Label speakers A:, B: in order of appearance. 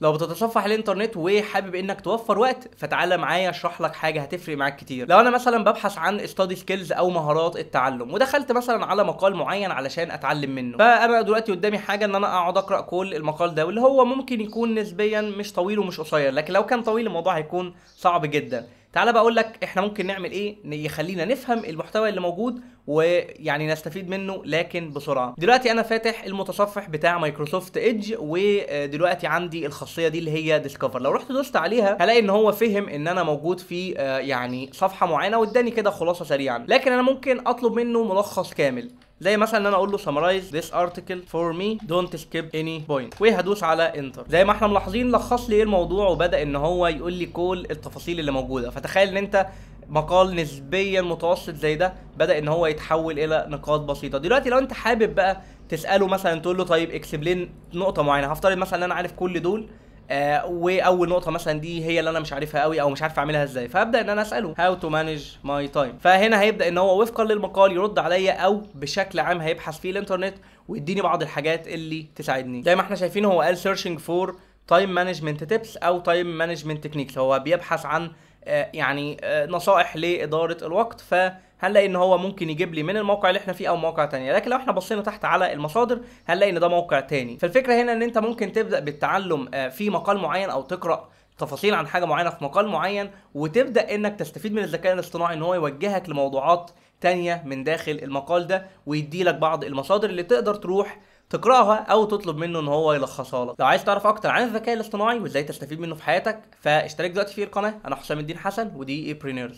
A: لو بتتصفح الانترنت وحابب انك توفر وقت فتعالى معايا اشرح لك حاجه هتفرق معاك كتير لو انا مثلا ببحث عن ستادي سكيلز او مهارات التعلم ودخلت مثلا على مقال معين علشان اتعلم منه فانا دلوقتي قدامي حاجه ان انا اقعد اقرا كل المقال ده واللي هو ممكن يكون نسبيا مش طويل ومش قصير لكن لو كان طويل الموضوع هيكون صعب جدا تعالى بقى اقول لك احنا ممكن نعمل ايه يخلينا نفهم المحتوى اللي موجود ويعني نستفيد منه لكن بسرعه دلوقتي انا فاتح المتصفح بتاع مايكروسوفت ايدج ودلوقتي عندي الخاصيه دي اللي هي ديسكفر لو رحت دوست عليها هلاقي ان هو فهم ان انا موجود في آه، يعني صفحه معينه واداني كده خلاصه سريعا لكن انا ممكن اطلب منه ملخص كامل زي مثلا ان انا اقول له summarize this article for me don't skip any point وهدوس على انتر زي ما احنا ملاحظين لخص لي ايه الموضوع وبدا ان هو يقول لي كل التفاصيل اللي موجوده فتخيل ان انت مقال نسبيا متوسط زي ده بدا ان هو يتحول الى نقاط بسيطه دلوقتي لو انت حابب بقى تساله مثلا تقول له طيب اكسبلين نقطه معينه هفترض مثلا ان انا عارف كل دول آه، واول نقطه مثلا دي هي اللي انا مش عارفها قوي او مش عارف اعملها ازاي فابدا ان انا اساله هاو تو مانج ماي تايم فهنا هيبدا ان هو وفقا للمقال يرد عليا او بشكل عام هيبحث في الانترنت ويديني بعض الحاجات اللي تساعدني زي ما احنا شايفين هو قال سيرشنج فور تايم مانجمنت تيبس او تايم مانجمنت تكنيكس هو بيبحث عن آه، يعني آه، نصائح لاداره الوقت فهنلاقي ان هو ممكن يجيب لي من الموقع اللي احنا فيه او موقع تاني لكن لو احنا بصينا تحت على المصادر هنلاقي ان ده موقع تاني فالفكره هنا ان انت ممكن تبدا بالتعلم آه، في مقال معين او تقرا تفاصيل عن حاجه معينه في مقال معين وتبدا انك تستفيد من الذكاء الاصطناعي ان هو يوجهك لموضوعات تانية من داخل المقال ده ويدي لك بعض المصادر اللي تقدر تروح تقراها او تطلب منه ان هو يلخصها لك لو عايز تعرف اكتر عن الذكاء الاصطناعي وازاي تستفيد منه في حياتك فاشترك دلوقتي في القناه انا حسام الدين حسن ودي اي